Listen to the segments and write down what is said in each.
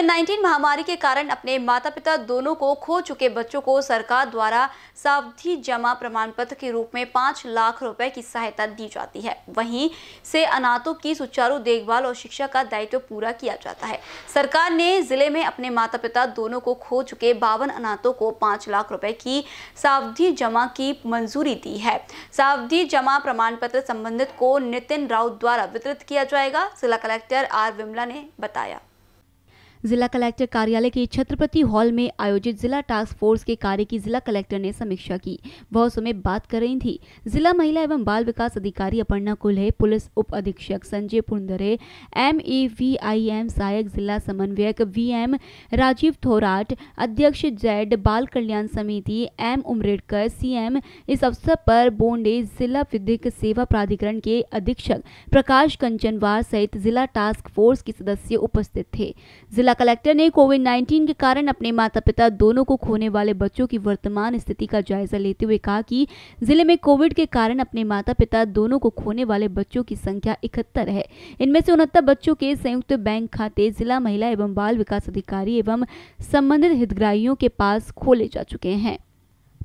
Covid 19 महामारी के कारण अपने माता पिता दोनों को खो चुके बच्चों को सरकार द्वारा सावधि जमा प्रमाण पत्र के रूप में पाँच लाख रुपए की सहायता दी जाती है वहीं से अनाथों की सुचारू देखभाल और शिक्षा का दायित्व पूरा किया जाता है सरकार ने जिले में अपने माता पिता दोनों को खो चुके बावन अनाथों को पाँच लाख रुपए की सावधि जमा की मंजूरी दी है सावधि जमा प्रमाण पत्र संबंधित को नितिन राउत द्वारा वितरित किया जाएगा जिला कलेक्टर आर विमला ने बताया जिला कलेक्टर कार्यालय के छत्रपति हॉल में आयोजित जिला टास्क फोर्स के कार्य की जिला कलेक्टर ने समीक्षा की वह समय बात कर रही थी जिला महिला एवं बाल विकास अधिकारी अपर्णा कुल्हे पुलिस उप अधीक्षक Sanjay Pundre M A V I M सहायक जिला समन्वयक वी एम राजीव थोराट अध्यक्ष जेड बाल कल्याण समिति एम उमरेडकर सीएम इस अवसर पर बोंडे जिला विधिक सेवा प्राधिकरण के अधीक्षक प्रकाश कंचनवार सहित जिला टास्क फोर्स के सदस्य उपस्थित थे जिला जिला कलेक्टर ने कोविड 19 के कारण अपने माता पिता दोनों को खोने वाले बच्चों की वर्तमान स्थिति का जायजा लेते हुए कहा कि जिले में कोविड के कारण अपने माता पिता दोनों को खोने वाले बच्चों की संख्या इकहत्तर है इनमें से उनहत्तर बच्चों के संयुक्त बैंक खाते जिला महिला एवं बाल विकास अधिकारी एवं संबंधित हितग्राहियों के पास खोले जा चुके हैं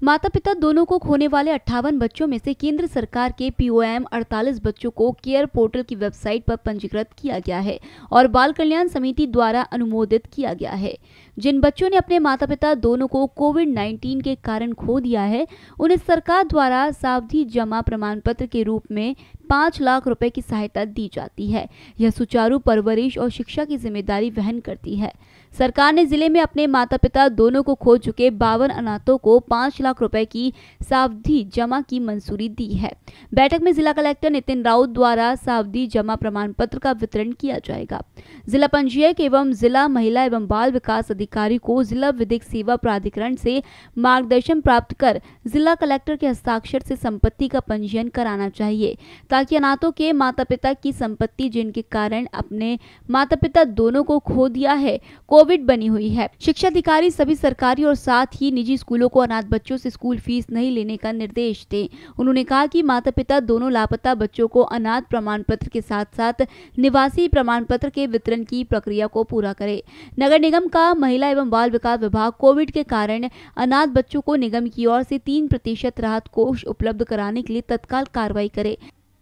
माता पिता दोनों को खोने वाले अट्ठावन बच्चों में से केंद्र सरकार के पीओएम 48 बच्चों को केयर पोर्टल की वेबसाइट पर पंजीकृत किया गया है और बाल कल्याण समिति द्वारा अनुमोदित किया गया है जिन बच्चों ने अपने माता पिता दोनों को कोविड 19 के कारण खो दिया है उन्हें सरकार द्वारा सावधि जमा प्रमाण पत्र के रूप में पाँच लाख रुपए की सहायता दी जाती है यह सुचारू परवरिश और शिक्षा की जिम्मेदारी वहन करती है सरकार ने जिले में अपने माता पिता दोनों को खो चुके बावन अनाथों को पाँच लाख रुपए की सावधि जमा की मंजूरी दी है बैठक में जिला कलेक्टर नितिन राउत द्वारा सावधि जमा प्रमाण पत्र का वितरण किया जाएगा जिला पंजीयक एवं जिला महिला एवं बाल विकास अधिक अधिकारी को जिला विधिक सेवा प्राधिकरण से मार्गदर्शन प्राप्त कर जिला कलेक्टर के हस्ताक्षर से संपत्ति का पंजीयन कराना चाहिए ताकि अनाथों के माता पिता की संपत्ति जिनके कारण अपने माता पिता दोनों को खो दिया है कोविड बनी हुई है शिक्षा अधिकारी सभी सरकारी और साथ ही निजी स्कूलों को अनाथ बच्चों से स्कूल फीस नहीं लेने का निर्देश दे उन्होंने कहा की माता पिता दोनों लापता बच्चों को अनाथ प्रमाण पत्र के साथ साथ निवासी प्रमाण पत्र के वितरण की प्रक्रिया को पूरा करे नगर निगम का महिला एवं बाल विकास विभाग कोविड के कारण अनाथ बच्चों को निगम की ओर से तीन प्रतिशत राहत कोष उपलब्ध कराने के लिए तत्काल कार्रवाई करे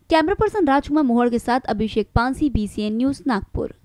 कैमरा पर्सन राजकुमार मोहर के साथ अभिषेक पांसी बी न्यूज नागपुर